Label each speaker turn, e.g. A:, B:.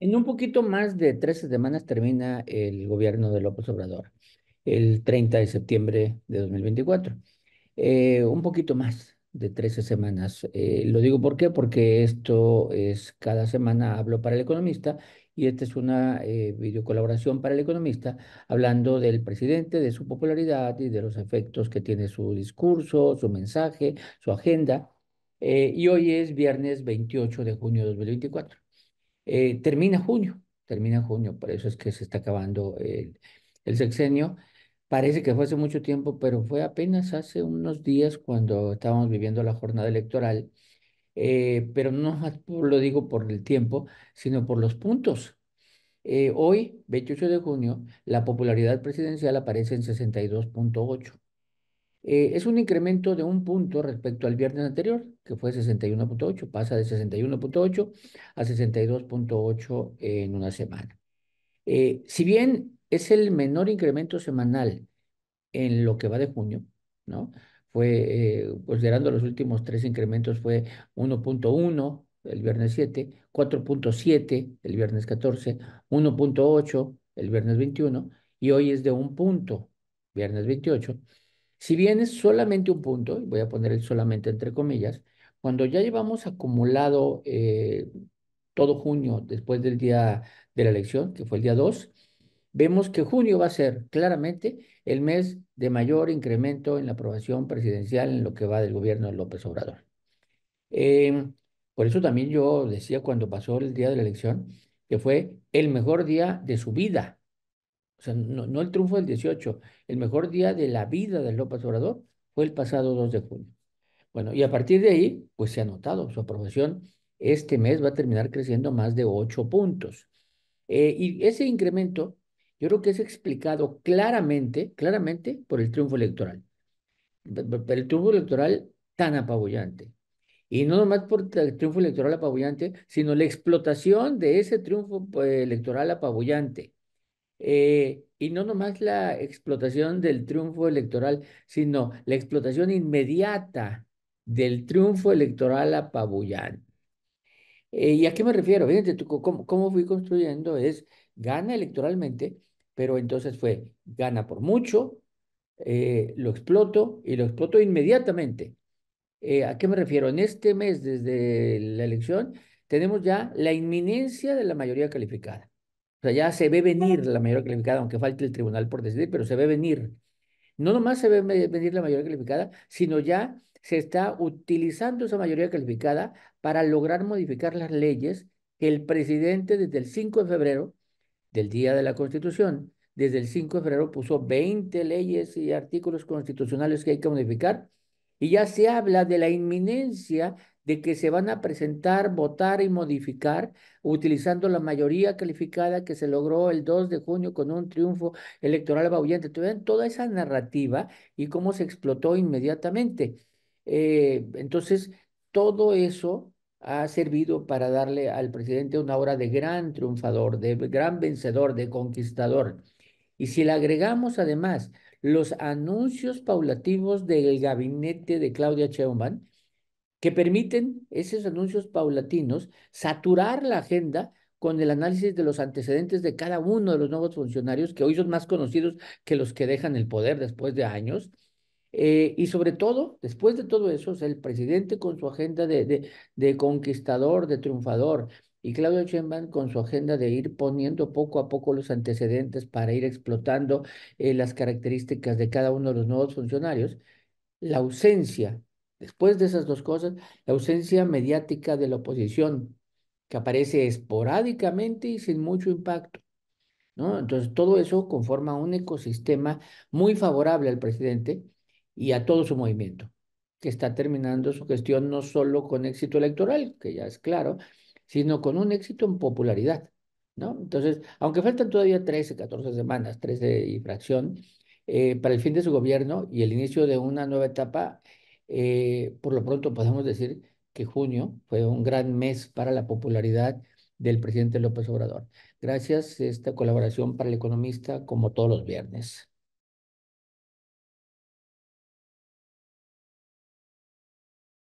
A: En un poquito más de 13 semanas termina el gobierno de López Obrador, el 30 de septiembre de 2024. Eh, un poquito más de 13 semanas. Eh, lo digo por qué, porque esto es cada semana hablo para el economista y esta es una eh, videocolaboración para el economista, hablando del presidente, de su popularidad y de los efectos que tiene su discurso, su mensaje, su agenda. Eh, y hoy es viernes 28 de junio de 2024. Eh, termina junio, termina junio, por eso es que se está acabando el, sexenio. Parece que fue hace mucho tiempo, pero fue apenas hace unos días cuando estábamos viviendo la jornada electoral. Eh, pero no lo digo por el tiempo, sino por los puntos. Eh, hoy, 28 de junio, la popularidad presidencial aparece en 62.8. Eh, es un incremento de un punto respecto al viernes anterior, que fue 61.8, pasa de 61.8 a 62.8 en una semana. Eh, si bien es el menor incremento semanal en lo que va de junio, Fue, eh, considerando los últimos tres incrementos, fue 1.1 el viernes 7, 4.7 el viernes 14, 1.8 el viernes 21 y hoy es de un punto, viernes 28 si bien es solamente un punto, voy a poner solamente entre comillas, cuando ya llevamos acumulado eh, todo junio después del día de la elección, que fue el día 2, vemos que junio va a ser claramente el mes de mayor incremento en la aprobación presidencial en lo que va del gobierno de López Obrador. Em, por eso también yo decía cuando pasó el día de la elección que fue el mejor día de su vida o sea, no, el triunfo del 18, el mejor día de la vida de López Obrador fue el pasado 2 de junio. Bueno, y a partir de ahí, pues se ha notado, su aprobación este mes va a terminar creciendo más de 8 puntos. Eh, y ese incremento, yo creo que es explicado claramente, claramente por el triunfo electoral. El triunfo electoral tan apabullante. Y no nomás por el triunfo electoral apabullante, sino la explotación de ese triunfo pues, electoral apabullante eh, y no nomás la explotación del triunfo electoral, sino la explotación inmediata del triunfo electoral a Eh, ¿Y a qué me refiero? Fíjense, tú, cómo, fui construyendo es gana electoralmente, pero entonces fue gana por mucho, eh, lo exploto y lo exploto inmediatamente. Eh, ¿A qué me refiero? En este mes, desde la elección, tenemos ya la inminencia de la mayoría calificada. O sea, ya se ve venir la mayoría calificada, aunque falte el tribunal por decidir, pero se ve venir. No nomás se ve venir la mayoría calificada, sino ya se está utilizando esa mayoría calificada para lograr modificar las leyes el presidente desde el 5 de febrero, del día de la Constitución, desde el 5 de febrero puso 20 leyes y artículos constitucionales que hay que modificar y ya se habla de la inminencia de que se van a presentar, votar y modificar utilizando la mayoría calificada que se logró el 2 de junio con un triunfo electoral babullante. Vean toda esa narrativa y cómo se explotó inmediatamente. Eh, entonces, todo eso ha servido para darle al presidente una obra de gran triunfador, de gran vencedor, de conquistador. Y si le agregamos además los anuncios paulativos del gabinete de Claudia Sheinbaum, que permiten esos anuncios paulatinos saturar la agenda con el análisis de los antecedentes de cada uno de los nuevos funcionarios, que hoy son más conocidos que los que dejan el poder después de años. Eh, y sobre todo, después de todo eso, el presidente con su agenda de, de, conquistador, de triunfador, y Claudio Sheinbaum con su agenda de ir poniendo poco a poco los antecedentes para ir explotando eh, las características de cada uno de los nuevos funcionarios, la ausencia Después de esas dos cosas, la ausencia mediática de la oposición, que aparece esporádicamente y sin mucho impacto. ¿no? Entonces, todo eso conforma un ecosistema muy favorable al presidente y a todo su movimiento, que está terminando su gestión no solo con éxito electoral, que ya es claro, sino con un éxito en popularidad. ¿no? Entonces, aunque faltan todavía 13, 14 semanas, 13 y fracción, eh, para el fin de su gobierno y el inicio de una nueva etapa eh, por lo pronto podemos decir que junio fue un gran mes para la popularidad del presidente López Obrador. Gracias a esta colaboración para el economista, como todos los viernes.